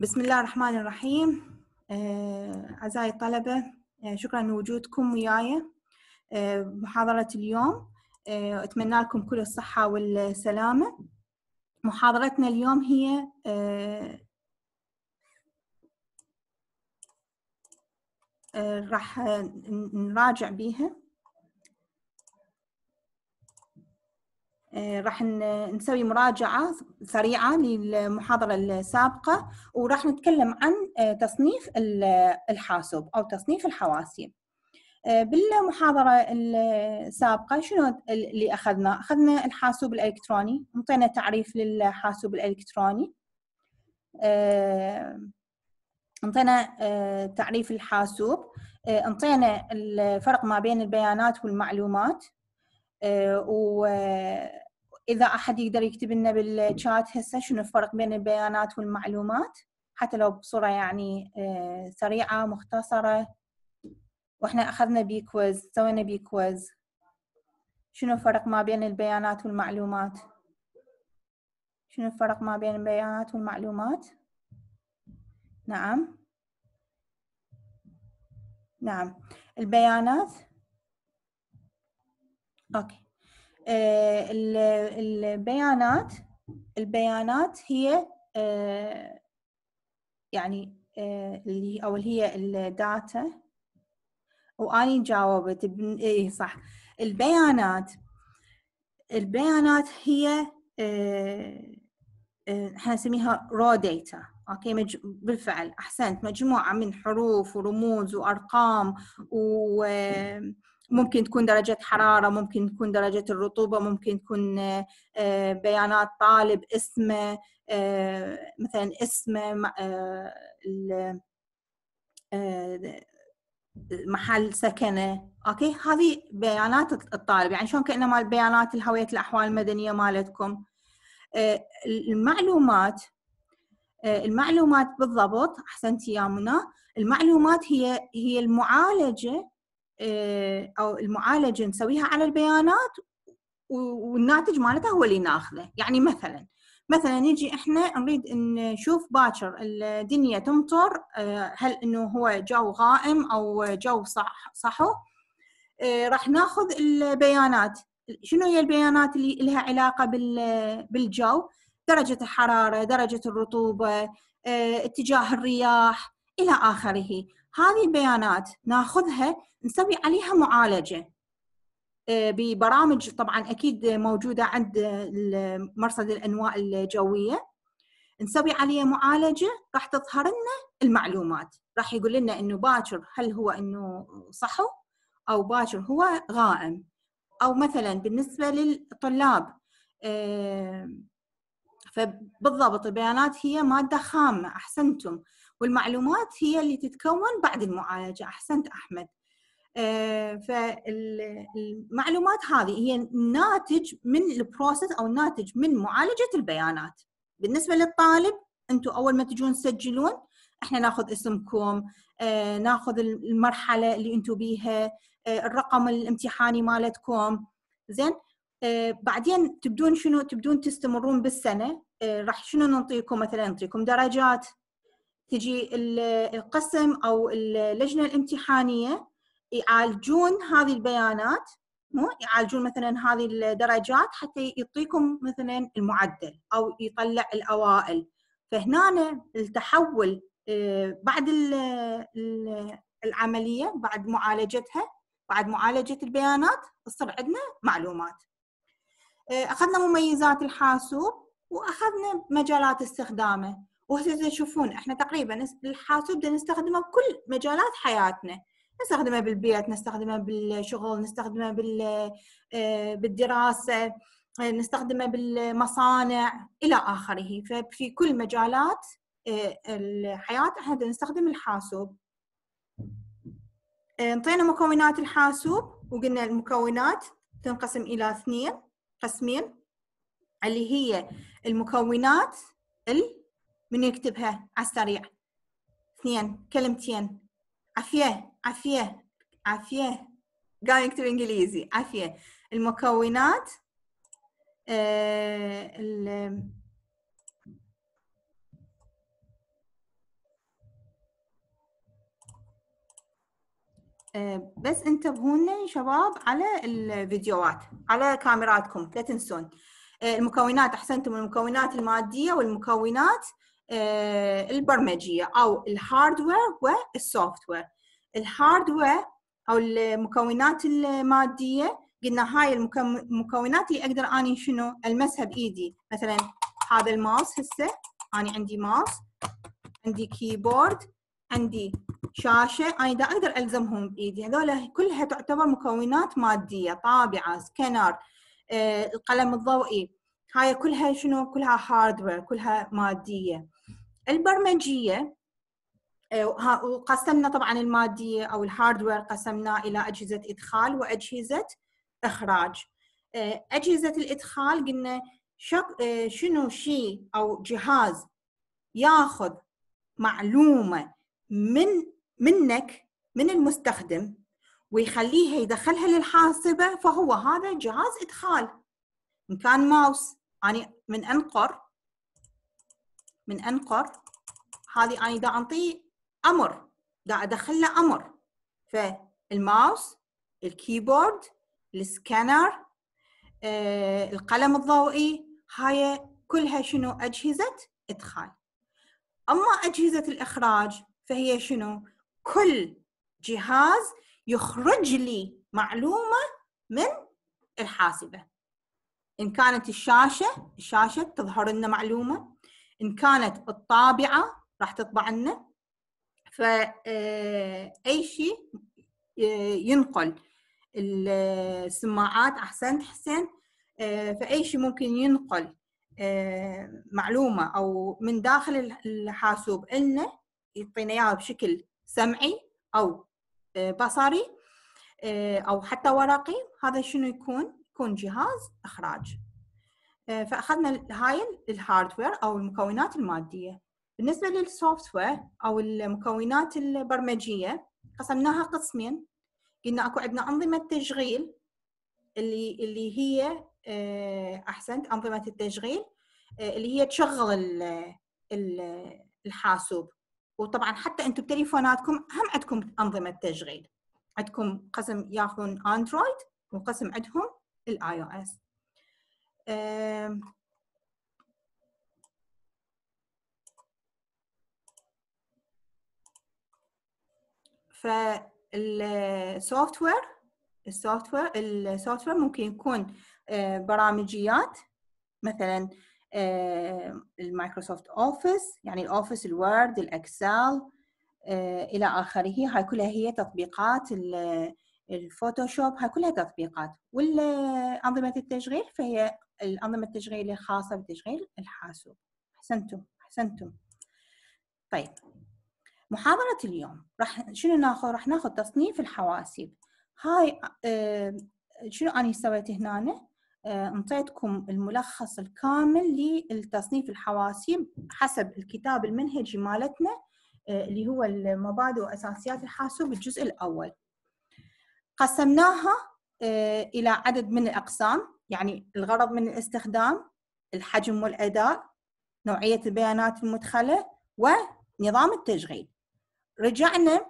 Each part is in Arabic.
بسم الله الرحمن الرحيم آه، أعزائي الطلبة آه، شكرا لوجودكم وياي آه، محاضرة اليوم أتمنى لكم كل الصحة والسلامة محاضرتنا اليوم هي راح نراجع بيها آه، راح نسوي مراجعة سريعة للمحاضرة السابقة وراح نتكلم عن آه، تصنيف الحاسوب أو تصنيف الحواسيب آه، بالمحاضرة السابقة شنو اللي أخذنا؟ أخذنا الحاسوب الإلكتروني أعطينا تعريف للحاسوب الإلكتروني أعطينا تعريف الحاسوب أعطينا الفرق ما بين البيانات والمعلومات اذا احد يقدر يكتب لنا بالشات هسه شنو الفرق بين البيانات والمعلومات حتى لو بصوره يعني آه، سريعه مختصره واحنا اخذنا بي كويز سوينا بي كويز شنو الفرق ما بين البيانات والمعلومات شنو الفرق ما بين البيانات والمعلومات نعم نعم البيانات اوكي آه، البيانات البيانات هي آه، يعني آه، اللي او اللي هي الداتا واني جاوبت اي صح البيانات البيانات هي احنا نسميها رو داتا اوكي مج... بالفعل احسنت مجموعه من حروف ورموز وارقام و... ممكن تكون درجة حرارة ممكن تكون درجة الرطوبة ممكن تكون آه، بيانات طالب اسمه آه، مثلا اسمه آه، محل سكنه اوكي هذه بيانات الطالب يعني شلون كانه مال بيانات الهويه الاحوال المدنيه مالتكم المعلومات المعلومات بالضبط احسنتي يا منى المعلومات هي هي المعالجه آه، او المعالجه نسويها على البيانات والناتج مالتها هو اللي ناخذه يعني مثلا مثلا نجي احنا نريد نشوف باكر الدنيا تمطر آه، هل انه هو جو غائم او جو صح صحو آه، راح ناخذ البيانات شنو هي البيانات اللي لها علاقه بالجو درجه الحراره درجه الرطوبه اتجاه الرياح الى اخره هذه البيانات ناخذها نسوي عليها معالجه آه، ببرامج طبعا اكيد موجوده عند مرصد الانواء الجويه نسوي عليها معالجه راح تظهر لنا المعلومات راح يقول لنا انه باكر هل هو انه صحو او باكر هو غائم او مثلا بالنسبه للطلاب آه، فبالضبط البيانات هي ماده خامه احسنتم والمعلومات هي اللي تتكون بعد المعالجه احسنت احمد آه، فالمعلومات هذه هي الناتج من البروسيس او الناتج من معالجه البيانات بالنسبه للطالب انتم اول ما تجون تسجلون احنا ناخذ اسمكم آه، ناخذ المرحله اللي انتم بيها آه، الرقم الامتحاني مالتكم زين بعدين تبدون شنو تبدون تستمرون بالسنه راح شنو نعطيكم مثلا نعطيكم درجات تجي القسم او اللجنه الامتحانيه يعالجون هذه البيانات مو يعالجون مثلا هذه الدرجات حتى يعطيكم مثلا المعدل او يطلع الاوائل فهنا التحول آه، بعد العمليه بعد معالجتها بعد معالجه البيانات تصير عندنا معلومات آه، اخذنا مميزات الحاسوب واخذنا مجالات استخدامه وهسه تشوفون احنا تقريبا الحاسوب نستخدمه بكل مجالات حياتنا نستخدمه بالبيت نستخدمه بالشغل نستخدمه بال آه، بالدراسه آه، نستخدمه بالمصانع الى اخره ففي كل مجالات آه، الحياه احنا نستخدم الحاسوب انطينا مكونات الحاسوب وقلنا المكونات تنقسم الى اثنين قسمين اللي هي المكونات من يكتبها على السريع اثنين كلمتين عافيه عافيه عافيه قاعد يكتب انجليزي عافيه المكونات انتبهوا آه، بس انتبهونا شباب على الفيديوهات على كاميراتكم لا تنسون آه، المكونات احسنتم المكونات الماديه والمكونات آه، البرمجيه او الهاردوير والسوفت وير الهاردوير او المكونات الماديه قلنا هاي المكونات اللي اقدر اني شنو المسها بايدي مثلا هذا الماوس هسه انا عندي ماوس عندي كيبورد عندي شاشه انا دا اقدر الزمهم بايدي هذول كلها تعتبر مكونات ماديه طابعه سكانر آه، القلم الضوئي هاي كلها شنو كلها هاردوير كلها ماديه البرمجيه وقسمنا آه، طبعا الماديه او الهاردوير قسمناه الى اجهزه ادخال واجهزه اخراج آه، اجهزه الادخال قلنا شك آه، شنو شيء او جهاز ياخذ معلومه من منك من المستخدم ويخليها يدخلها للحاسبه فهو هذا جهاز ادخال ان كان ماوس اني يعني من انقر من انقر هذه أنا دا أعطيه أمر دا أدخل له أمر فالماوس الكيبورد السكانر آه، القلم الضوئي هاي كلها شنو أجهزة إدخال أما أجهزة الإخراج فهي شنو كل جهاز يخرج لي معلومة من الحاسبة إن كانت الشاشة الشاشة تظهر لنا معلومة إن كانت الطابعة راح تطبع لنا فأي آه، شيء آه، ينقل السماعات أحسنت حسين آه، فأي شيء ممكن ينقل معلومة أو من داخل الحاسوب إلنا يعطينا إياها بشكل سمعي أو بصري أو حتى ورقي هذا شنو يكون؟ يكون جهاز إخراج فأخذنا هاي الهاردوير أو المكونات المادية بالنسبه للسوفت وير او المكونات البرمجيه قسمناها قسمين قلنا اكو عندنا انظمه تشغيل اللي اللي هي آه، احسنت انظمه التشغيل آه، اللي هي تشغل الحاسوب وطبعا حتى انتم بتليفوناتكم هم عندكم انظمه تشغيل عندكم قسم ياخذون اندرويد وقسم عندهم الاي او اس فالسوفت وير السوفت وير السوفت وير ممكن يكون آه، برامجيات مثلا آه، المايكروسوفت اوفيس يعني الاوفيس الوورد الاكسل آه، الى اخره هاي كلها هي تطبيقات الفوتوشوب هاي كلها تطبيقات والانظمه التشغيل فهي الانظمه التشغيل الخاصه بتشغيل الحاسوب احسنتم احسنتم طيب محاضرة اليوم راح شنو ناخذ راح ناخذ تصنيف الحواسيب هاي آه، شنو أنا سويت هنا آه، انطيتكم الملخص الكامل للتصنيف الحواسيب حسب الكتاب المنهجي مالتنا آه، اللي هو المبادئ واساسيات الحاسوب الجزء الاول قسمناها الى عدد من الاقسام يعني الغرض من الاستخدام الحجم والاداء نوعيه البيانات المدخله ونظام التشغيل رجعنا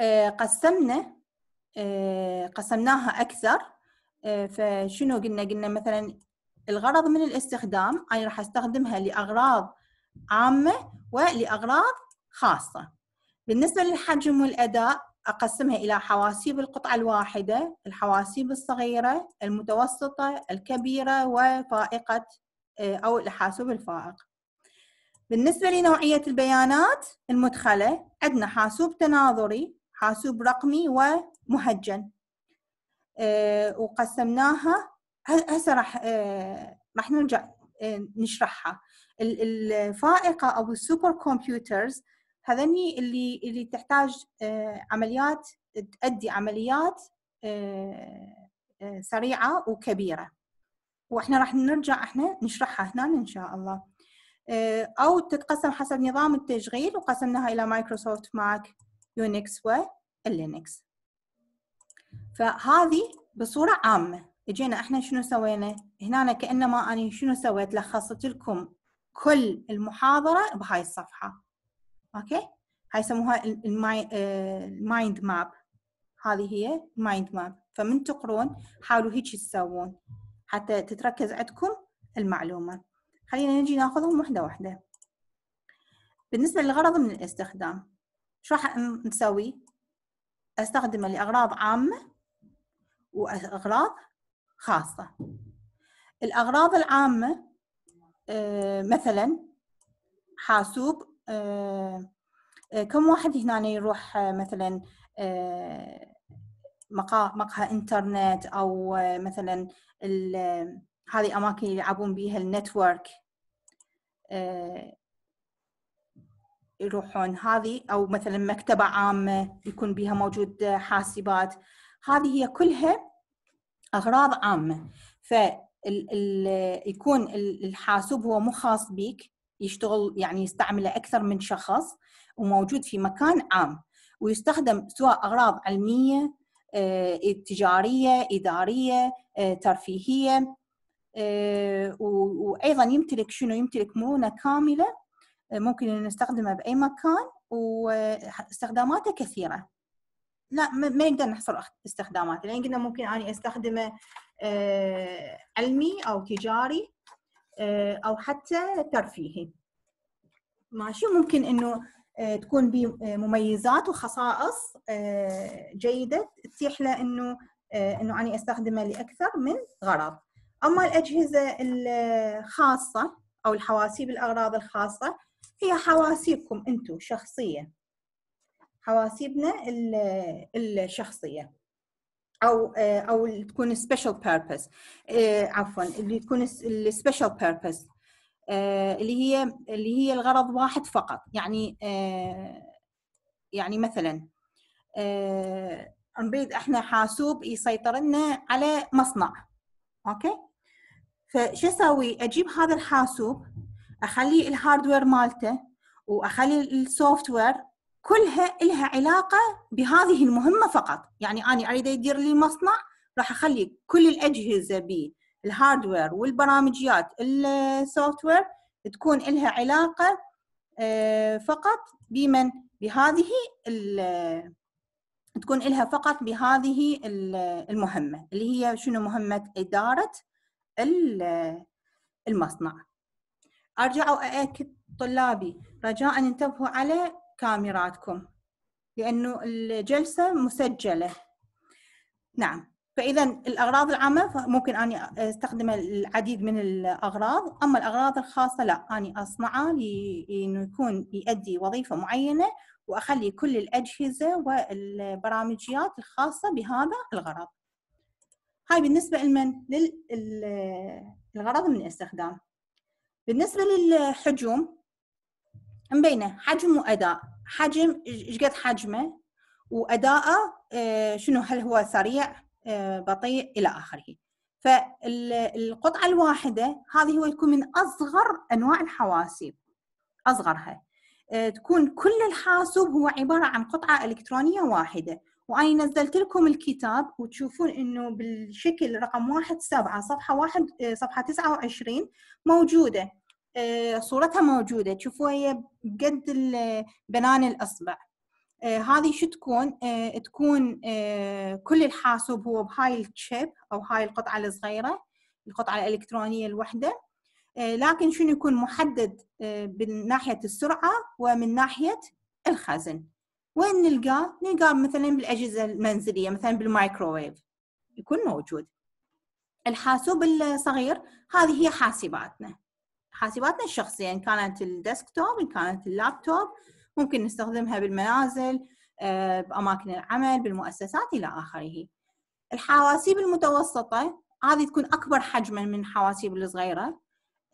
آه، قسمنا آه، قسمناها اكثر آه، فشنو قلنا قلنا مثلا الغرض من الاستخدام انا راح استخدمها لاغراض عامه ولاغراض خاصه بالنسبه للحجم والاداء اقسمها الى حواسيب القطعه الواحده الحواسيب الصغيره المتوسطه الكبيره وفائقه او الحاسوب الفائق بالنسبة لنوعية البيانات المدخلة عندنا حاسوب تناظري حاسوب رقمي ومهجن آه، وقسمناها هسه راح آه، راح نرجع آه، نشرحها الفائقة أو السوبر كمبيوترز هذني اللي اللي تحتاج عمليات تؤدي عمليات سريعة وكبيرة واحنا راح نرجع احنا نشرحها هنا ان شاء الله آه، او تتقسم حسب نظام التشغيل وقسمناها الى مايكروسوفت ماك يونكس واللينكس فهذه بصوره عامه اجينا احنا شنو سوينا هنا كانما انا شنو سويت لخصت لكم كل المحاضره بهاي الصفحه اوكي هاي يسموها المايند ماب آه، هذه هي المايند ماب فمن تقرون حاولوا هيك تسوون حتى تتركز عندكم المعلومه خلينا نجي ناخذهم واحدة واحدة بالنسبة للغرض من الاستخدام شو راح نسوي؟ استخدمه لأغراض عامة وأغراض خاصة الأغراض العامة آه، مثلا حاسوب آه، آه، كم واحد هنا يروح مثلا مقهى انترنت او مثلا هذه اماكن يلعبون بيها النتورك آه، يروحون هذه او مثلا مكتبه عامه يكون بيها موجود حاسبات هذه هي كلها اغراض عامه ف يكون الحاسوب هو مو خاص بيك يشتغل يعني يستعمله اكثر من شخص وموجود في مكان عام ويستخدم سواء اغراض علميه آه، تجاريه اداريه آه، ترفيهيه آه، وايضا يمتلك شنو يمتلك مرونه كامله آه، ممكن ان نستخدمه باي مكان واستخداماته كثيره لا ما نقدر نحصر استخداماته لان قلنا ممكن اني استخدمه آه، علمي او تجاري او حتى ترفيهي ماشي ممكن انه تكون به مميزات وخصائص جيده تتيح له انه انه اني استخدمه لاكثر من غرض اما الاجهزه الخاصه او الحواسيب الاغراض الخاصه هي حواسيبكم انتم شخصيه حواسيبنا الشخصيه او او اللي تكون سبيشال إيه، بيربز عفوا اللي تكون السبيشال بيربز اللي هي اللي هي الغرض واحد فقط يعني إيه، يعني مثلا إيه، نريد احنا حاسوب يسيطر لنا على مصنع اوكي فشو اسوي؟ اجيب هذا الحاسوب اخلي الهاردوير مالته واخلي السوفت وير كلها لها علاقه بهذه المهمه فقط، يعني انا اريد ادير لي مصنع راح اخلي كل الاجهزه بالهاردوير والبرامجيات السوفت وير تكون لها علاقه آه، فقط بمن بهذه تكون لها فقط بهذه المهمه اللي هي شنو مهمه اداره المصنع ارجع واأكد طلابي رجاء انتبهوا على كاميراتكم لانه الجلسه مسجله نعم فاذا الاغراض العامه ممكن اني استخدم العديد من الاغراض اما الاغراض الخاصه لا اني اصنعها لانه يكون يؤدي وظيفه معينه واخلي كل الاجهزه والبرامجيات الخاصه بهذا الغرض هاي بالنسبة لمن؟ للغرض من الاستخدام بالنسبة للحجوم مبينة حجم وأداء حجم ايش قد حجمه وأداءه آه، شنو هل هو سريع آه، بطيء إلى آخره فالقطعة الواحدة هذه هو يكون من أصغر أنواع الحواسيب أصغرها آه، تكون كل الحاسوب هو عبارة عن قطعة إلكترونية واحدة وأنا نزلت لكم الكتاب وتشوفون إنه بالشكل رقم واحد سبعة صفحة واحد آه، صفحة تسعة وعشرين موجودة آه، صورتها موجودة تشوفوها هي بقد بنان الأصبع آه، هذه شو تكون؟ تكون كل الحاسوب هو بهاي الشيب أو هاي القطعة الصغيرة القطعة الإلكترونية الوحدة لكن شنو يكون محدد من ناحية السرعة ومن ناحية الخزن وين نلقاه؟ نلقاه مثلا بالاجهزه المنزليه مثلا بالمايكروويف يكون موجود الحاسوب الصغير هذه هي حاسباتنا حاسباتنا الشخصيه ان كانت الديسكتوب ان كانت اللابتوب ممكن نستخدمها بالمنازل آه، باماكن العمل بالمؤسسات الى اخره الحواسيب المتوسطه هذه تكون اكبر حجما من الحواسيب الصغيره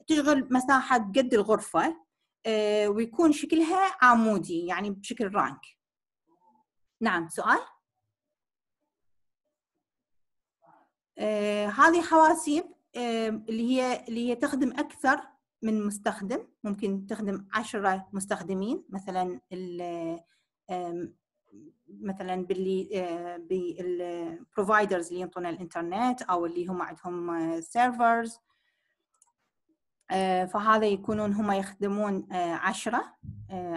تشغل مساحه قد الغرفه آه، ويكون شكلها عمودي يعني بشكل رانك نعم سؤال آه هذه حواسيب آه اللي هي اللي هي تخدم اكثر من مستخدم ممكن تخدم عشرة مستخدمين مثلا مثلا باللي آه، بالبروفايدرز اللي ينطون الانترنت او اللي هم عندهم سيرفرز آه، آه، فهذا يكونون هم يخدمون عشرة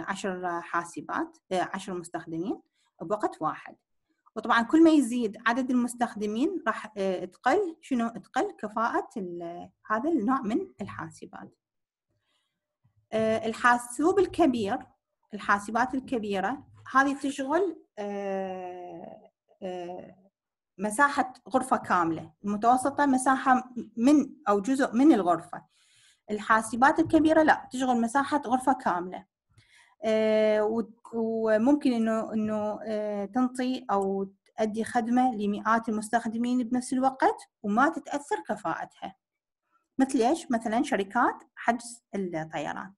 عشر حاسبات عشر مستخدمين بوقت واحد وطبعا كل ما يزيد عدد المستخدمين راح آه، تقل شنو تقل كفاءة هذا النوع من الحاسبات آه، الحاسوب الكبير الحاسبات الكبيرة هذه تشغل آه، مساحة غرفة كاملة المتوسطة مساحة من أو جزء من الغرفة الحاسبات الكبيرة لا تشغل مساحة غرفة كاملة آه، وممكن انه انه آه، تنطي او تؤدي خدمه لمئات المستخدمين بنفس الوقت وما تتاثر كفاءتها مثل ايش مثلا شركات حجز الطيران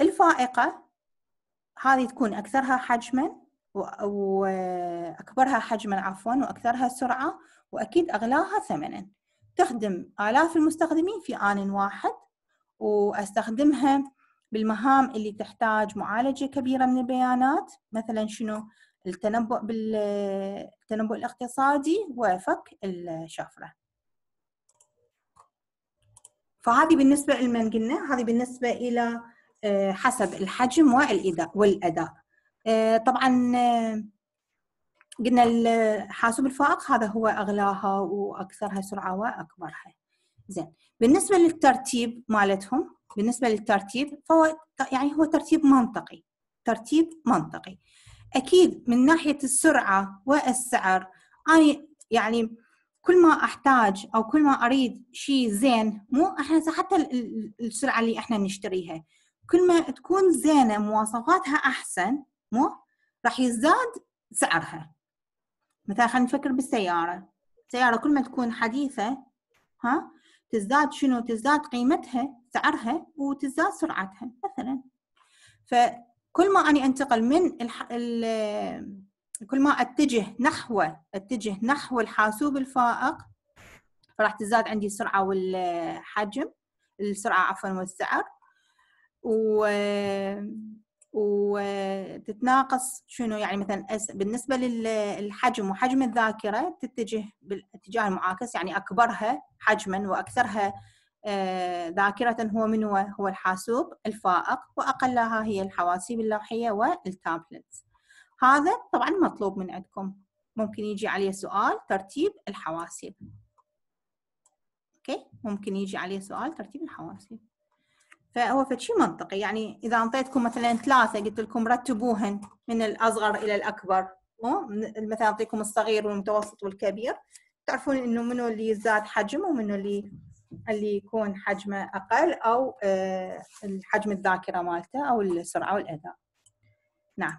الفائقه هذه تكون اكثرها حجما واكبرها حجما عفوا واكثرها سرعه واكيد اغلاها ثمنا تخدم الاف المستخدمين في ان واحد واستخدمها بالمهام اللي تحتاج معالجة كبيرة من البيانات مثلا شنو التنبؤ بالتنبؤ الاقتصادي وفك الشفرة فهذه بالنسبة لمن قلنا هذه بالنسبة إلى آه، حسب الحجم والأداء آه، طبعا آه، قلنا الحاسوب الفائق هذا هو أغلاها وأكثرها سرعة وأكبرها زين بالنسبة للترتيب مالتهم بالنسبة للترتيب فهو يعني هو ترتيب منطقي ترتيب منطقي أكيد من ناحية السرعة والسعر أنا يعني كل ما أحتاج أو كل ما أريد شيء زين مو احنا حتى السرعة اللي احنا نشتريها كل ما تكون زينة مواصفاتها أحسن مو راح يزداد سعرها مثلا خلينا نفكر بالسيارة السيارة كل ما تكون حديثة ها تزداد شنو تزداد قيمتها سعرها وتزداد سرعتها مثلا فكل ما اني أنتقل من الح... ال... كل ما أتجه نحو أتجه نحو الحاسوب الفائق راح تزداد عندي السرعة والحجم السرعة عفوا والسعر و وتتناقص شنو يعني مثلا بالنسبه للحجم وحجم الذاكره تتجه بالاتجاه المعاكس يعني اكبرها حجما واكثرها آه، ذاكره هو من هو, هو الحاسوب الفائق واقلها هي الحواسيب اللوحيه والتابلت هذا طبعا مطلوب من عندكم ممكن يجي عليه سؤال ترتيب الحواسيب اوكي ممكن يجي عليه سؤال ترتيب الحواسيب فهو فشي منطقي يعني اذا اعطيتكم مثلا ثلاثه قلت لكم رتبوهن من الاصغر الى الاكبر مثلا اعطيكم الصغير والمتوسط والكبير تعرفون انه منو اللي يزداد حجمه ومنو اللي اللي يكون حجمه اقل او آه، حجم الذاكره مالته او السرعه والاداء نعم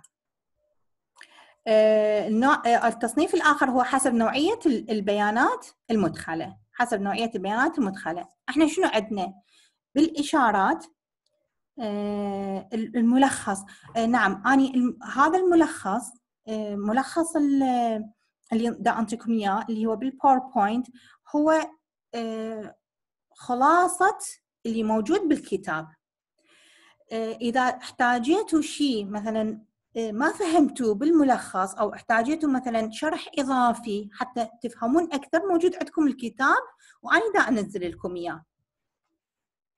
آه، آه، التصنيف الاخر هو حسب نوعيه البيانات المدخله حسب نوعيه البيانات المدخله احنا شنو عندنا بالاشارات آه، الملخص آه، نعم اني هذا الملخص آه، ملخص اللي دا اعطيكم اياه اللي هو بالباوربوينت هو خلاصه اللي موجود بالكتاب اذا احتاجيتوا شيء مثلا ما فهمتوا بالملخص او احتاجيتوا مثلا شرح اضافي حتى تفهمون اكثر موجود عندكم الكتاب وانا دا انزل لكم اياه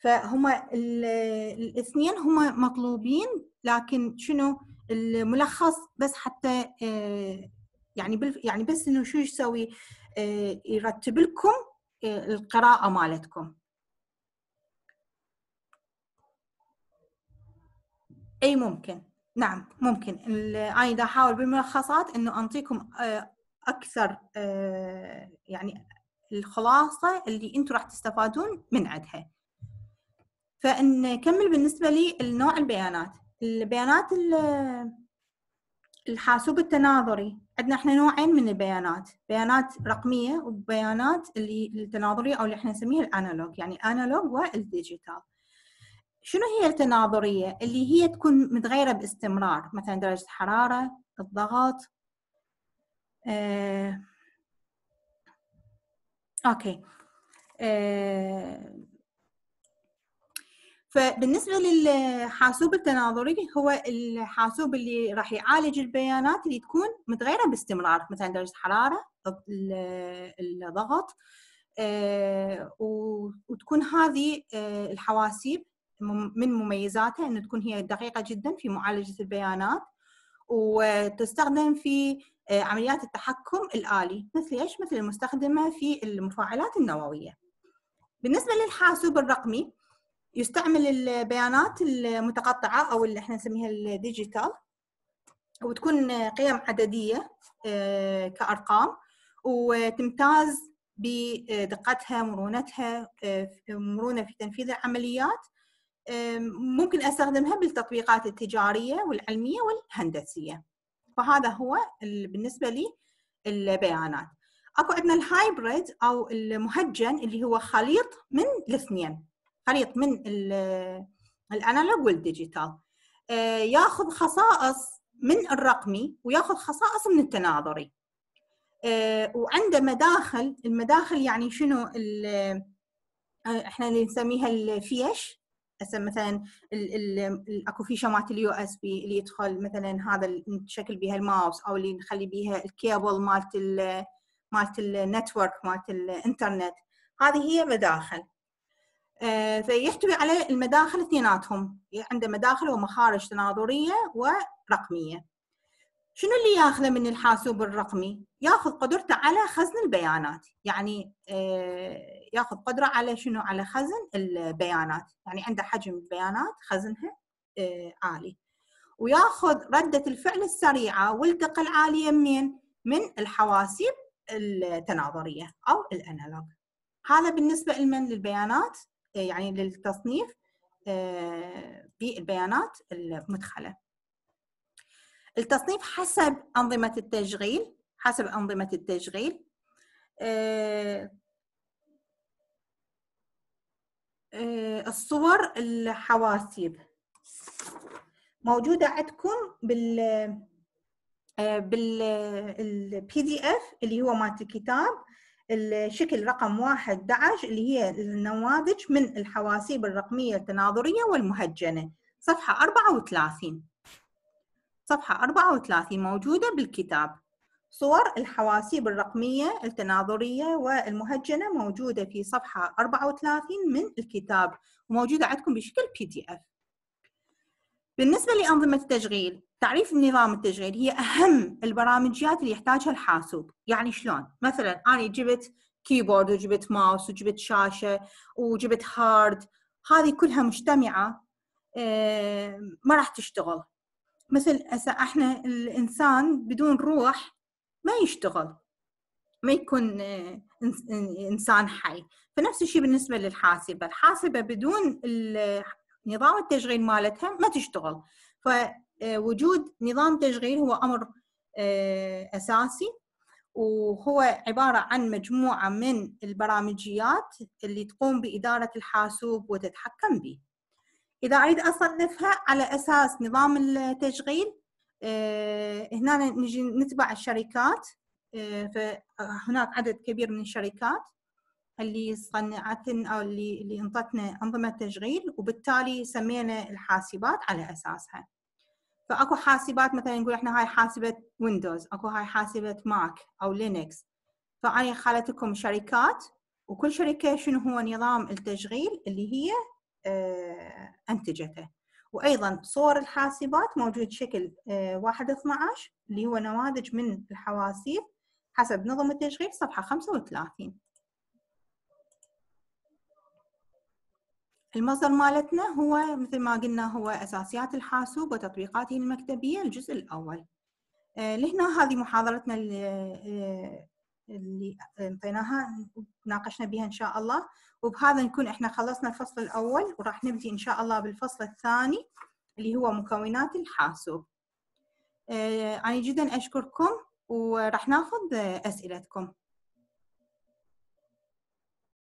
فهما الاثنين هما مطلوبين لكن شنو الملخص بس حتى آه، يعني يعني بس انه شو يسوي آه، يرتب لكم آه، القراءه مالتكم اي ممكن نعم ممكن انا دا احاول بالملخصات انه انطيكم اكثر يعني الخلاصه اللي انتم راح تستفادون من عدها فنكمل بالنسبه لنوع البيانات البيانات الحاسوب التناظري عندنا احنا نوعين من البيانات بيانات رقميه وبيانات اللي التناظريه او اللي احنا نسميها الانالوج يعني انالوج والديجيتال شنو هي التناظريه اللي هي تكون متغيره باستمرار مثلا درجه الحراره الضغط آه، اوكي آه، فبالنسبة للحاسوب التناظري هو الحاسوب اللي راح يعالج البيانات اللي تكون متغيرة باستمرار مثلا درجة الحرارة الضغط آه، وتكون هذه آه، الحواسيب من مميزاتها أن تكون هي دقيقة جدا في معالجة البيانات وتستخدم في آه، عمليات التحكم الآلي مثل إيش؟ مثل المستخدمة في المفاعلات النووية بالنسبة للحاسوب الرقمي يستعمل البيانات المتقطعه او اللي احنا نسميها الديجيتال وتكون قيم عدديه آه، كارقام وتمتاز بدقتها مرونتها آه، مرونه في تنفيذ العمليات آه، ممكن استخدمها بالتطبيقات التجاريه والعلميه والهندسيه فهذا هو بالنسبه لي البيانات اكو عندنا الهايبريد او المهجن اللي هو خليط من الاثنين خليط من الانالوج والديجيتال آه، ياخذ خصائص من الرقمي وياخذ خصائص من التناظري آه، وعنده مداخل المداخل يعني شنو آه، احنا اللي نسميها الفيش هسه مثلا ال ال اكو فيشه مالت اليو اس بي اللي يدخل مثلا هذا الشكل نشكل بها الماوس او اللي نخلي بها الكيبل مالت مالت النتورك مالت الانترنت هذه هي مداخل آه، فيحتوي على المداخل اثنيناتهم عنده مداخل ومخارج تناظريه ورقميه شنو اللي ياخذه من الحاسوب الرقمي ياخذ قدرته على خزن البيانات يعني آه، ياخذ قدره على شنو على خزن البيانات يعني عنده حجم بيانات خزنها آه، عالي وياخذ رده الفعل السريعه والدقه العاليه من من الحواسيب التناظريه او الانالوج هذا بالنسبه لمن للبيانات يعني للتصنيف آه، بالبيانات المدخله. التصنيف حسب انظمه التشغيل حسب انظمه التشغيل آه، آه، الصور الحواسيب موجوده عندكم بال بالبي دي اف اللي هو مالت الكتاب الشكل رقم واحد اللي هي النماذج من الحواسيب الرقمية التناظرية والمهجنة صفحة 34 صفحة 34 موجودة بالكتاب صور الحواسيب الرقمية التناظرية والمهجنة موجودة في صفحة 34 من الكتاب وموجودة عندكم بشكل بي دي اف بالنسبة لأنظمة التشغيل تعريف النظام التشغيل هي أهم البرامجيات اللي يحتاجها الحاسوب يعني شلون مثلا أنا جبت كيبورد وجبت ماوس وجبت شاشة وجبت هارد هذه كلها مجتمعة آه، ما راح تشتغل مثل احنا الانسان بدون روح ما يشتغل ما يكون آه، انسان حي فنفس الشيء بالنسبه للحاسبه الحاسبه بدون نظام التشغيل مالتها ما تشتغل فوجود نظام تشغيل هو امر آه، اساسي وهو عباره عن مجموعه من البرامجيات اللي تقوم باداره الحاسوب وتتحكم به اذا اريد اصنفها على اساس نظام التشغيل آه، هنا نجي نتبع الشركات آه، فهناك عدد كبير من الشركات اللي صنعتنا أو اللي اللي انطتنا أنظمة تشغيل وبالتالي سمينا الحاسبات على أساسها فأكو حاسبات مثلا نقول إحنا هاي حاسبة ويندوز أكو هاي حاسبة ماك أو لينكس فاني خالتكم شركات وكل شركة شنو هو نظام التشغيل اللي هي آه، أنتجته وايضا صور الحاسبات موجود شكل 1 آه، 12 اللي هو نماذج من الحواسيب حسب نظم التشغيل صفحه 35 المصدر مالتنا هو مثل ما قلنا هو أساسيات الحاسوب وتطبيقاته المكتبية الجزء الأول آه، لهنا هذه محاضرتنا آه، اللي انطيناها ناقشنا بها إن شاء الله وبهذا نكون احنا خلصنا الفصل الأول وراح نبدي إن شاء الله بالفصل الثاني اللي هو مكونات الحاسوب آه، أنا جدا أشكركم وراح ناخذ أسئلتكم